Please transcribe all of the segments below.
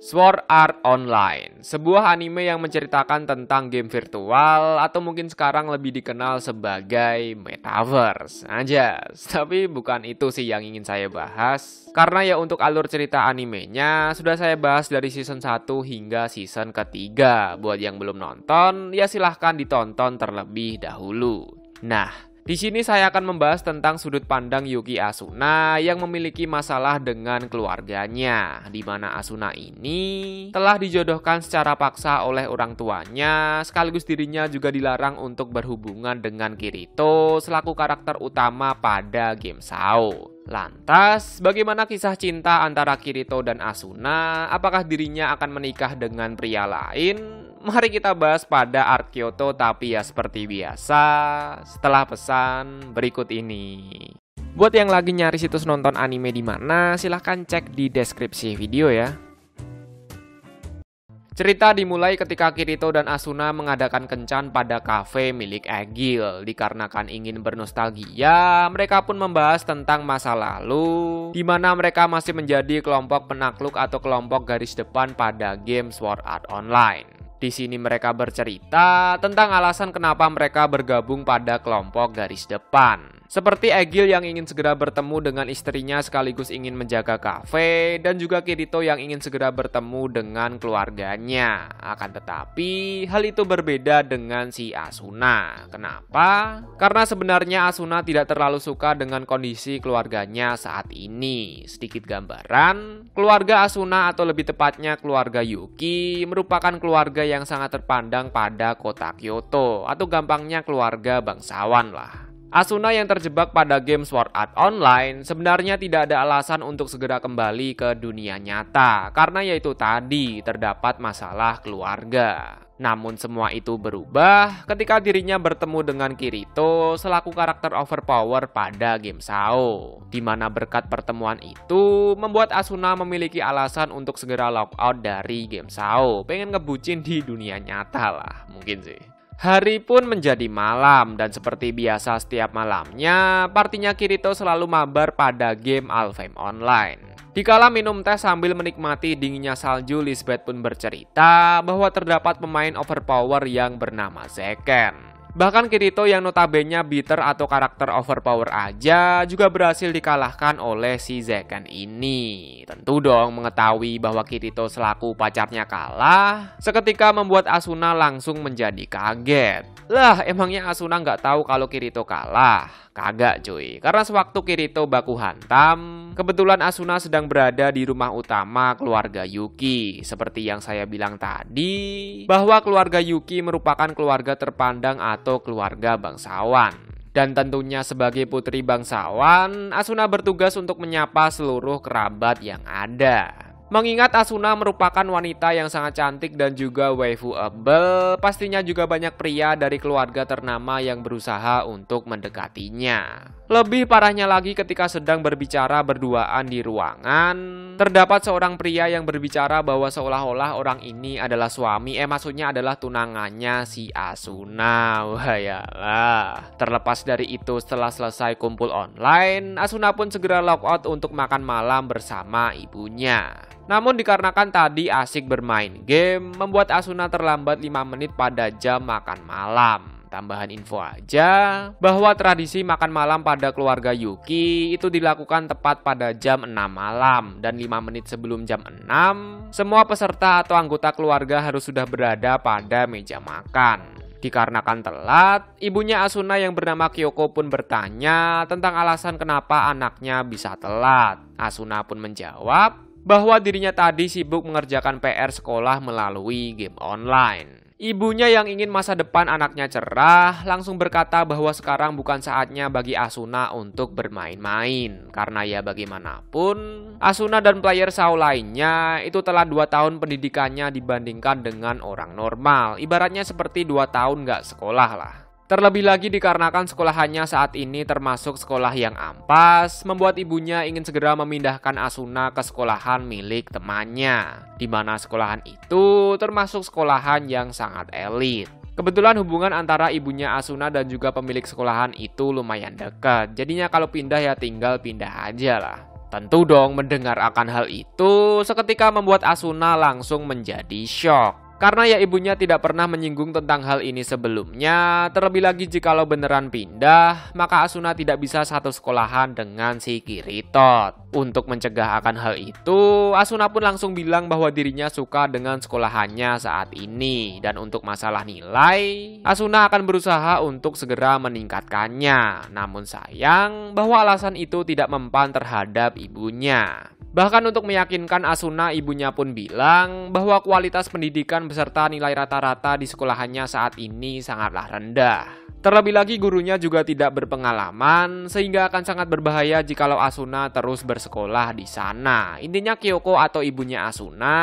Sword Art Online, sebuah anime yang menceritakan tentang game virtual atau mungkin sekarang lebih dikenal sebagai metaverse. Aja, tapi bukan itu sih yang ingin saya bahas. Karena ya untuk alur cerita animenya sudah saya bahas dari season 1 hingga season ketiga. Buat yang belum nonton, ya silahkan ditonton terlebih dahulu. Nah, di sini saya akan membahas tentang sudut pandang Yuki Asuna yang memiliki masalah dengan keluarganya, di mana Asuna ini telah dijodohkan secara paksa oleh orang tuanya, sekaligus dirinya juga dilarang untuk berhubungan dengan Kirito selaku karakter utama pada game Sao. Lantas, bagaimana kisah cinta antara Kirito dan Asuna? Apakah dirinya akan menikah dengan pria lain? Mari kita bahas pada Art Kyoto tapi ya seperti biasa setelah pesan berikut ini. Buat yang lagi nyari situs nonton anime di mana, silahkan cek di deskripsi video ya. Cerita dimulai ketika Kirito dan Asuna mengadakan kencan pada kafe milik Agil. Dikarenakan ingin bernostalgia, mereka pun membahas tentang masa lalu, di mana mereka masih menjadi kelompok penakluk atau kelompok garis depan pada game Sword Art Online. Di sini mereka bercerita tentang alasan kenapa mereka bergabung pada kelompok garis depan. Seperti Egil yang ingin segera bertemu dengan istrinya sekaligus ingin menjaga kafe dan juga Kirito yang ingin segera bertemu dengan keluarganya. Akan tetapi, hal itu berbeda dengan si Asuna. Kenapa? Karena sebenarnya Asuna tidak terlalu suka dengan kondisi keluarganya saat ini. Sedikit gambaran, keluarga Asuna atau lebih tepatnya keluarga Yuki merupakan keluarga yang sangat terpandang pada kota Kyoto atau gampangnya keluarga bangsawan lah. Asuna yang terjebak pada game Sword Art Online sebenarnya tidak ada alasan untuk segera kembali ke dunia nyata karena yaitu tadi terdapat masalah keluarga. Namun semua itu berubah ketika dirinya bertemu dengan Kirito selaku karakter overpower pada game Sao. Di mana berkat pertemuan itu membuat Asuna memiliki alasan untuk segera lockout dari game Sao. Pengen ngebucin di dunia nyata lah mungkin sih. Hari pun menjadi malam dan seperti biasa setiap malamnya, partinya Kirito selalu mabar pada game Alfheim Online. Di kala minum teh sambil menikmati dinginnya salju, Lisbeth pun bercerita bahwa terdapat pemain overpower yang bernama Zeken. Bahkan Kirito yang notabene bitter atau karakter overpower aja juga berhasil dikalahkan oleh si Zekan ini. Tentu dong mengetahui bahwa Kirito selaku pacarnya kalah, seketika membuat Asuna langsung menjadi kaget. Lah, emangnya Asuna nggak tahu kalau Kirito kalah? Kagak cuy, karena sewaktu Kirito baku hantam, kebetulan Asuna sedang berada di rumah utama keluarga Yuki. Seperti yang saya bilang tadi, bahwa keluarga Yuki merupakan keluarga terpandang atau keluarga bangsawan dan tentunya sebagai putri bangsawan, Asuna bertugas untuk menyapa seluruh kerabat yang ada. Mengingat Asuna merupakan wanita yang sangat cantik dan juga waifu abel, pastinya juga banyak pria dari keluarga ternama yang berusaha untuk mendekatinya. Lebih parahnya lagi ketika sedang berbicara berduaan di ruangan, terdapat seorang pria yang berbicara bahwa seolah-olah orang ini adalah suami, eh maksudnya adalah tunangannya si Asuna. Wah ya lah. Terlepas dari itu setelah selesai kumpul online, Asuna pun segera log untuk makan malam bersama ibunya. Namun dikarenakan tadi asik bermain game, membuat Asuna terlambat 5 menit pada jam makan malam. Tambahan info aja bahwa tradisi makan malam pada keluarga Yuki itu dilakukan tepat pada jam 6 malam dan 5 menit sebelum jam 6 semua peserta atau anggota keluarga harus sudah berada pada meja makan. Dikarenakan telat, ibunya Asuna yang bernama Kyoko pun bertanya tentang alasan kenapa anaknya bisa telat. Asuna pun menjawab, bahwa dirinya tadi sibuk mengerjakan PR sekolah melalui game online. Ibunya yang ingin masa depan anaknya cerah langsung berkata bahwa sekarang bukan saatnya bagi Asuna untuk bermain-main. Karena ya bagaimanapun, Asuna dan player Sao lainnya itu telah 2 tahun pendidikannya dibandingkan dengan orang normal. Ibaratnya seperti 2 tahun gak sekolah lah. Terlebih lagi dikarenakan sekolahannya saat ini termasuk sekolah yang ampas, membuat ibunya ingin segera memindahkan Asuna ke sekolahan milik temannya, di mana sekolahan itu termasuk sekolahan yang sangat elit. Kebetulan hubungan antara ibunya Asuna dan juga pemilik sekolahan itu lumayan dekat, jadinya kalau pindah ya tinggal pindah aja lah. Tentu dong mendengar akan hal itu, seketika membuat Asuna langsung menjadi shock. Karena ya ibunya tidak pernah menyinggung tentang hal ini sebelumnya, terlebih lagi jikalau beneran pindah, maka Asuna tidak bisa satu sekolahan dengan si Kiritot. Untuk mencegah akan hal itu, Asuna pun langsung bilang bahwa dirinya suka dengan sekolahannya saat ini. Dan untuk masalah nilai, Asuna akan berusaha untuk segera meningkatkannya. Namun sayang, bahwa alasan itu tidak mempan terhadap ibunya. Bahkan untuk meyakinkan Asuna ibunya pun bilang bahwa kualitas pendidikan beserta nilai rata-rata di sekolahannya saat ini sangatlah rendah. Terlebih lagi gurunya juga tidak berpengalaman sehingga akan sangat berbahaya jikalau Asuna terus bersekolah di sana. Intinya Kyoko atau ibunya Asuna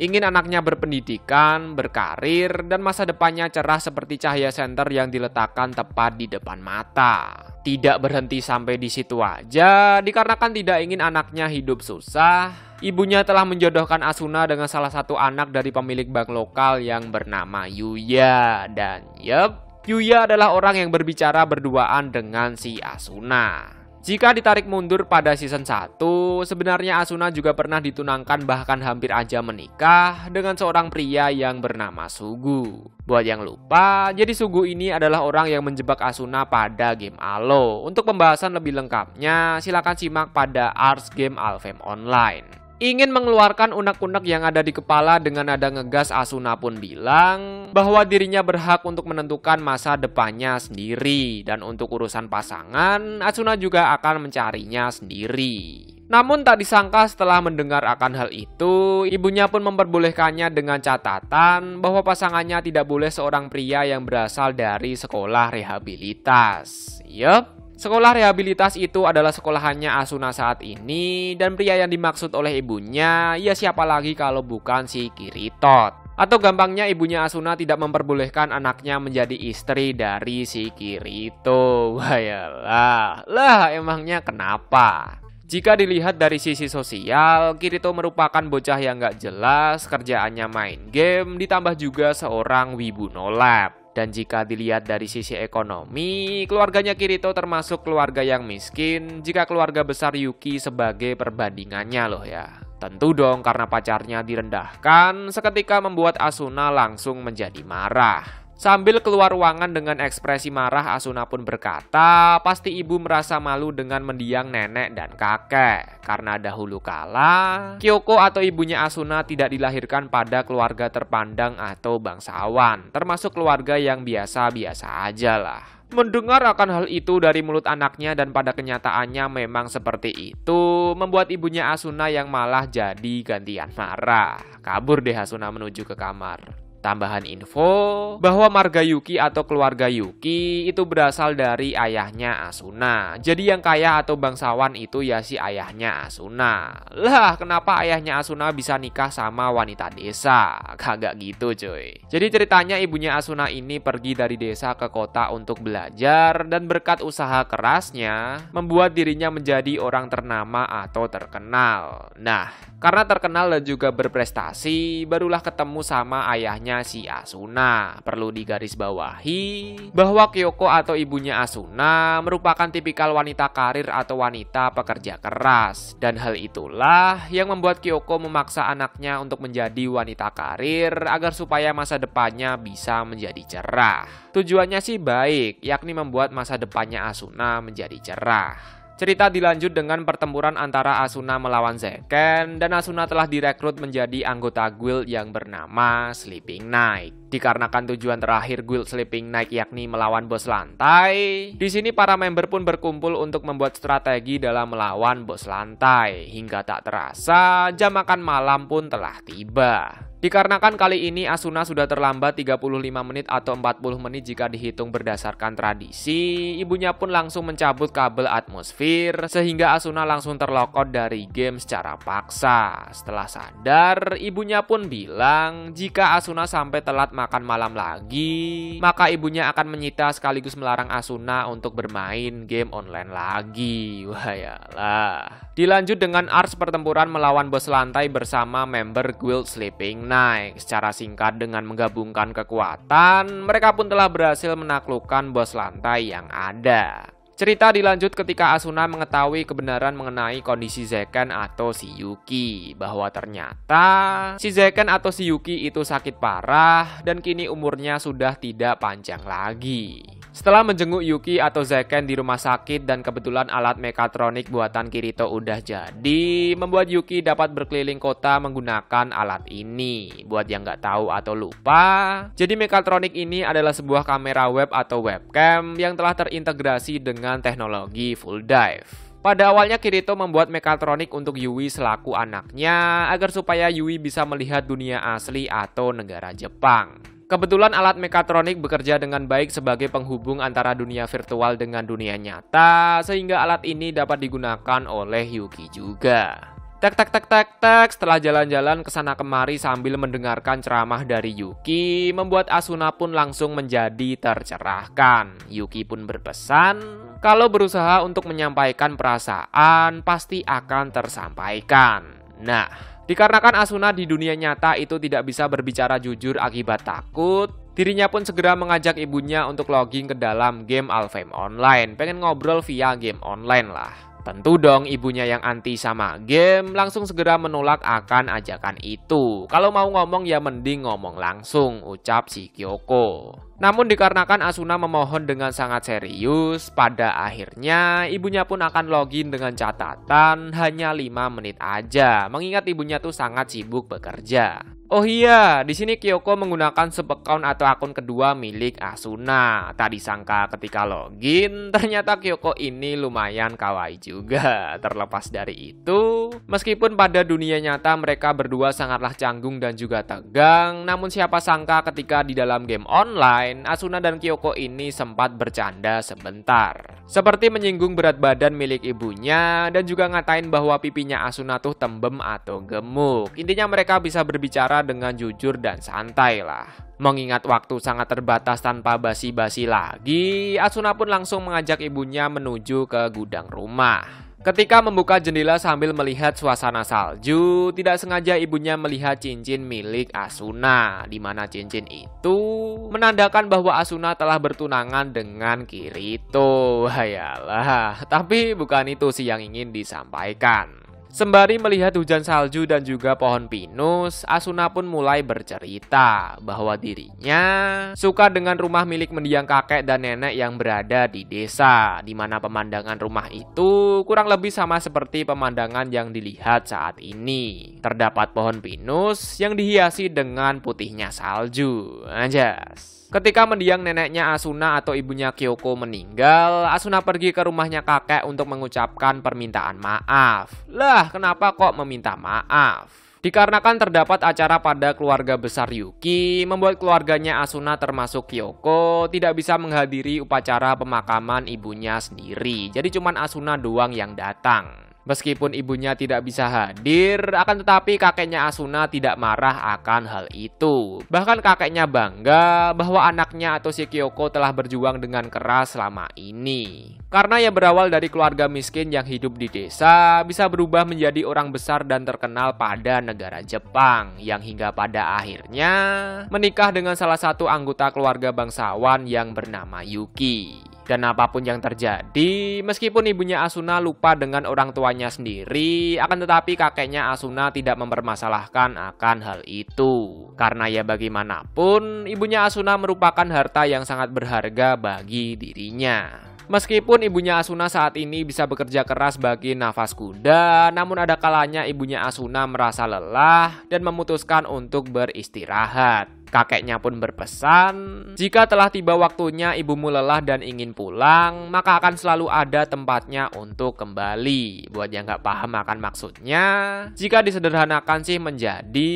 ingin anaknya berpendidikan, berkarir, dan masa depannya cerah seperti cahaya senter yang diletakkan tepat di depan mata. Tidak berhenti sampai di situ aja dikarenakan tidak ingin anaknya hidup susah susah, ibunya telah menjodohkan Asuna dengan salah satu anak dari pemilik bank lokal yang bernama Yuya. Dan yep, Yuya adalah orang yang berbicara berduaan dengan si Asuna. Jika ditarik mundur pada season 1, sebenarnya Asuna juga pernah ditunangkan bahkan hampir aja menikah dengan seorang pria yang bernama Sugu. Buat yang lupa, jadi Sugu ini adalah orang yang menjebak Asuna pada game Alo. Untuk pembahasan lebih lengkapnya, silakan simak pada Ars Game Alfem Online ingin mengeluarkan unek-unek yang ada di kepala dengan ada ngegas Asuna pun bilang bahwa dirinya berhak untuk menentukan masa depannya sendiri dan untuk urusan pasangan Asuna juga akan mencarinya sendiri. Namun tak disangka setelah mendengar akan hal itu, ibunya pun memperbolehkannya dengan catatan bahwa pasangannya tidak boleh seorang pria yang berasal dari sekolah rehabilitas. Yep, Sekolah rehabilitas itu adalah sekolahannya Asuna saat ini dan pria yang dimaksud oleh ibunya ya siapa lagi kalau bukan si Kiritot. Atau gampangnya ibunya Asuna tidak memperbolehkan anaknya menjadi istri dari si Kirito. Wayalah, lah emangnya kenapa? Jika dilihat dari sisi sosial, Kirito merupakan bocah yang gak jelas, kerjaannya main game, ditambah juga seorang wibu nolab. Dan jika dilihat dari sisi ekonomi, keluarganya Kirito termasuk keluarga yang miskin jika keluarga besar Yuki sebagai perbandingannya loh ya. Tentu dong karena pacarnya direndahkan, seketika membuat Asuna langsung menjadi marah. Sambil keluar ruangan dengan ekspresi marah, Asuna pun berkata, pasti ibu merasa malu dengan mendiang nenek dan kakek. Karena dahulu kala, Kyoko atau ibunya Asuna tidak dilahirkan pada keluarga terpandang atau bangsawan, termasuk keluarga yang biasa-biasa aja lah. Mendengar akan hal itu dari mulut anaknya dan pada kenyataannya memang seperti itu Membuat ibunya Asuna yang malah jadi gantian marah Kabur deh Asuna menuju ke kamar Tambahan info bahwa marga Yuki atau keluarga Yuki itu berasal dari ayahnya Asuna. Jadi yang kaya atau bangsawan itu ya si ayahnya Asuna. Lah, kenapa ayahnya Asuna bisa nikah sama wanita desa? Kagak gitu, cuy. Jadi ceritanya ibunya Asuna ini pergi dari desa ke kota untuk belajar dan berkat usaha kerasnya membuat dirinya menjadi orang ternama atau terkenal. Nah, karena terkenal dan juga berprestasi, barulah ketemu sama ayahnya si Asuna. Perlu digarisbawahi bahwa Kyoko atau ibunya Asuna merupakan tipikal wanita karir atau wanita pekerja keras. Dan hal itulah yang membuat Kyoko memaksa anaknya untuk menjadi wanita karir agar supaya masa depannya bisa menjadi cerah. Tujuannya sih baik, yakni membuat masa depannya Asuna menjadi cerah. Cerita dilanjut dengan pertempuran antara Asuna melawan Zeken dan Asuna telah direkrut menjadi anggota guild yang bernama Sleeping Knight. Dikarenakan tujuan terakhir guild Sleeping Knight yakni melawan bos lantai, di sini para member pun berkumpul untuk membuat strategi dalam melawan bos lantai. Hingga tak terasa, jam makan malam pun telah tiba. Dikarenakan kali ini Asuna sudah terlambat 35 menit atau 40 menit jika dihitung berdasarkan tradisi, ibunya pun langsung mencabut kabel atmosfer sehingga Asuna langsung terlokot dari game secara paksa. Setelah sadar, ibunya pun bilang jika Asuna sampai telat makan malam lagi, maka ibunya akan menyita sekaligus melarang Asuna untuk bermain game online lagi. Wah yalah. Dilanjut dengan ars pertempuran melawan bos lantai bersama member Guild Sleeping Night naik. Secara singkat dengan menggabungkan kekuatan, mereka pun telah berhasil menaklukkan bos lantai yang ada. Cerita dilanjut ketika Asuna mengetahui kebenaran mengenai kondisi Zeken atau si Yuki bahwa ternyata si Zeken atau si Yuki itu sakit parah dan kini umurnya sudah tidak panjang lagi. Setelah menjenguk Yuki atau Zeken di rumah sakit dan kebetulan alat mekatronik buatan Kirito udah jadi, membuat Yuki dapat berkeliling kota menggunakan alat ini. Buat yang nggak tahu atau lupa, jadi mekatronik ini adalah sebuah kamera web atau webcam yang telah terintegrasi dengan dengan teknologi full dive. Pada awalnya Kirito membuat mekatronik untuk Yui selaku anaknya agar supaya Yui bisa melihat dunia asli atau negara Jepang. Kebetulan alat mekatronik bekerja dengan baik sebagai penghubung antara dunia virtual dengan dunia nyata sehingga alat ini dapat digunakan oleh Yuki juga. Tak tak tak tak tak setelah jalan-jalan ke sana kemari sambil mendengarkan ceramah dari Yuki, membuat Asuna pun langsung menjadi tercerahkan. Yuki pun berpesan, kalau berusaha untuk menyampaikan perasaan pasti akan tersampaikan. Nah, dikarenakan Asuna di dunia nyata itu tidak bisa berbicara jujur akibat takut, Dirinya pun segera mengajak ibunya untuk logging ke dalam game Alfheim Online. Pengen ngobrol via game online lah. Tentu dong ibunya yang anti sama game langsung segera menolak akan ajakan itu. Kalau mau ngomong ya mending ngomong langsung, ucap si Kyoko. Namun dikarenakan Asuna memohon dengan sangat serius, pada akhirnya ibunya pun akan login dengan catatan hanya 5 menit aja, mengingat ibunya tuh sangat sibuk bekerja. Oh iya, di sini Kyoko menggunakan sub-account atau akun kedua milik Asuna. Tadi sangka ketika login, ternyata Kyoko ini lumayan kawaii juga. Terlepas dari itu, meskipun pada dunia nyata mereka berdua sangatlah canggung dan juga tegang, namun siapa sangka ketika di dalam game online, Asuna dan Kyoko ini sempat bercanda sebentar. Seperti menyinggung berat badan milik ibunya dan juga ngatain bahwa pipinya Asuna tuh tembem atau gemuk. Intinya mereka bisa berbicara dengan jujur dan santai lah. Mengingat waktu sangat terbatas tanpa basi-basi lagi, Asuna pun langsung mengajak ibunya menuju ke gudang rumah. Ketika membuka jendela sambil melihat suasana salju, tidak sengaja ibunya melihat cincin milik Asuna, di mana cincin itu menandakan bahwa Asuna telah bertunangan dengan Kirito. Hayalah, tapi bukan itu sih yang ingin disampaikan. Sembari melihat hujan salju dan juga pohon pinus, Asuna pun mulai bercerita bahwa dirinya suka dengan rumah milik mendiang kakek dan nenek yang berada di desa, di mana pemandangan rumah itu kurang lebih sama seperti pemandangan yang dilihat saat ini. Terdapat pohon pinus yang dihiasi dengan putihnya salju. Anjas. Ketika mendiang neneknya Asuna atau ibunya Kyoko meninggal, Asuna pergi ke rumahnya kakek untuk mengucapkan permintaan maaf. Lah, kenapa kok meminta maaf? Dikarenakan terdapat acara pada keluarga besar Yuki, membuat keluarganya Asuna termasuk Kyoko tidak bisa menghadiri upacara pemakaman ibunya sendiri. Jadi cuman Asuna doang yang datang. Meskipun ibunya tidak bisa hadir, akan tetapi kakeknya Asuna tidak marah akan hal itu. Bahkan kakeknya bangga bahwa anaknya atau si Kyoko telah berjuang dengan keras selama ini. Karena yang berawal dari keluarga miskin yang hidup di desa, bisa berubah menjadi orang besar dan terkenal pada negara Jepang, yang hingga pada akhirnya menikah dengan salah satu anggota keluarga bangsawan yang bernama Yuki. Dan apapun yang terjadi, meskipun ibunya Asuna lupa dengan orang tuanya sendiri, akan tetapi kakeknya Asuna tidak mempermasalahkan akan hal itu. Karena ya bagaimanapun, ibunya Asuna merupakan harta yang sangat berharga bagi dirinya. Meskipun ibunya Asuna saat ini bisa bekerja keras bagi nafas kuda, namun ada kalanya ibunya Asuna merasa lelah dan memutuskan untuk beristirahat. Kakeknya pun berpesan, jika telah tiba waktunya ibumu lelah dan ingin pulang, maka akan selalu ada tempatnya untuk kembali. Buat yang nggak paham akan maksudnya, jika disederhanakan sih menjadi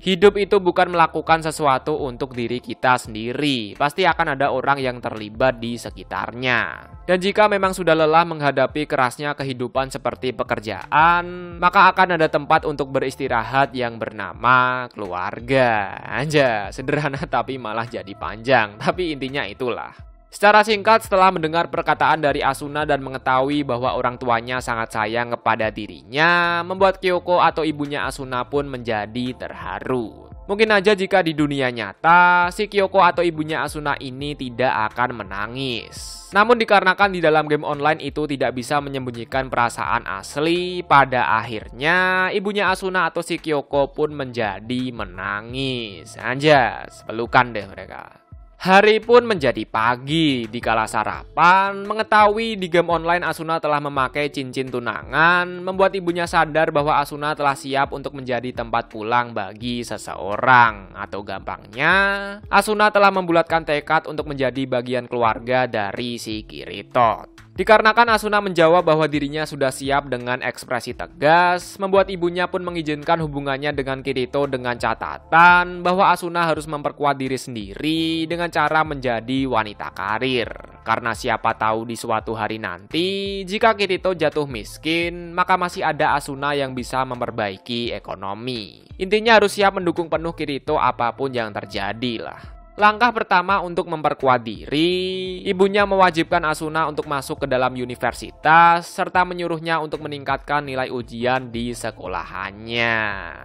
hidup itu bukan melakukan sesuatu untuk diri kita sendiri. Pasti akan ada orang yang terlibat di sekitarnya. Dan jika memang sudah lelah menghadapi kerasnya kehidupan seperti pekerjaan, maka akan ada tempat untuk beristirahat yang bernama keluarga. Anjay nggak sederhana tapi malah jadi panjang. Tapi intinya itulah. Secara singkat setelah mendengar perkataan dari Asuna dan mengetahui bahwa orang tuanya sangat sayang kepada dirinya, membuat Kyoko atau ibunya Asuna pun menjadi terharu. Mungkin aja jika di dunia nyata, si Kyoko atau ibunya Asuna ini tidak akan menangis. Namun dikarenakan di dalam game online itu tidak bisa menyembunyikan perasaan asli, pada akhirnya ibunya Asuna atau si Kyoko pun menjadi menangis. Anjas, pelukan deh mereka. Hari pun menjadi pagi. Di kala sarapan, mengetahui di game online Asuna telah memakai cincin tunangan, membuat ibunya sadar bahwa Asuna telah siap untuk menjadi tempat pulang bagi seseorang. Atau gampangnya, Asuna telah membulatkan tekad untuk menjadi bagian keluarga dari si Kirito. Dikarenakan Asuna menjawab bahwa dirinya sudah siap dengan ekspresi tegas, membuat ibunya pun mengizinkan hubungannya dengan Kirito dengan catatan bahwa Asuna harus memperkuat diri sendiri dengan cara menjadi wanita karir. Karena siapa tahu di suatu hari nanti, jika Kirito jatuh miskin, maka masih ada Asuna yang bisa memperbaiki ekonomi. Intinya harus siap mendukung penuh Kirito apapun yang terjadi lah. Langkah pertama untuk memperkuat diri, ibunya mewajibkan Asuna untuk masuk ke dalam universitas serta menyuruhnya untuk meningkatkan nilai ujian di sekolahannya.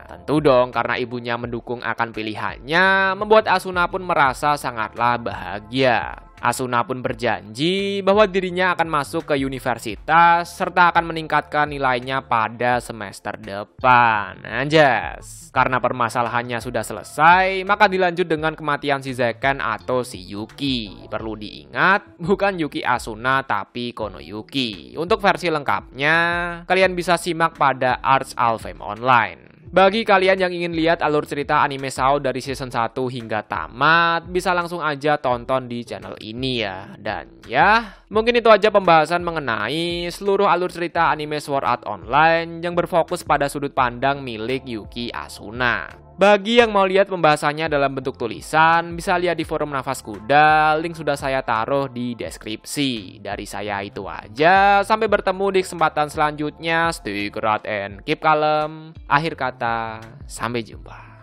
Tentu dong karena ibunya mendukung akan pilihannya, membuat Asuna pun merasa sangatlah bahagia. Asuna pun berjanji bahwa dirinya akan masuk ke universitas serta akan meningkatkan nilainya pada semester depan. Anjas. Karena permasalahannya sudah selesai, maka dilanjut dengan kematian si Zeken atau si Yuki. Perlu diingat, bukan Yuki Asuna tapi Kono Yuki. Untuk versi lengkapnya, kalian bisa simak pada Arts Alfheim Online. Bagi kalian yang ingin lihat alur cerita anime Sao dari season 1 hingga tamat, bisa langsung aja tonton di channel ini ya. Dan ya, mungkin itu aja pembahasan mengenai seluruh alur cerita anime Sword Art Online yang berfokus pada sudut pandang milik Yuki Asuna. Bagi yang mau lihat pembahasannya dalam bentuk tulisan, bisa lihat di forum Nafas Kuda, link sudah saya taruh di deskripsi. Dari saya itu aja, sampai bertemu di kesempatan selanjutnya. Stay great and keep calm. Akhir kata, sampai jumpa.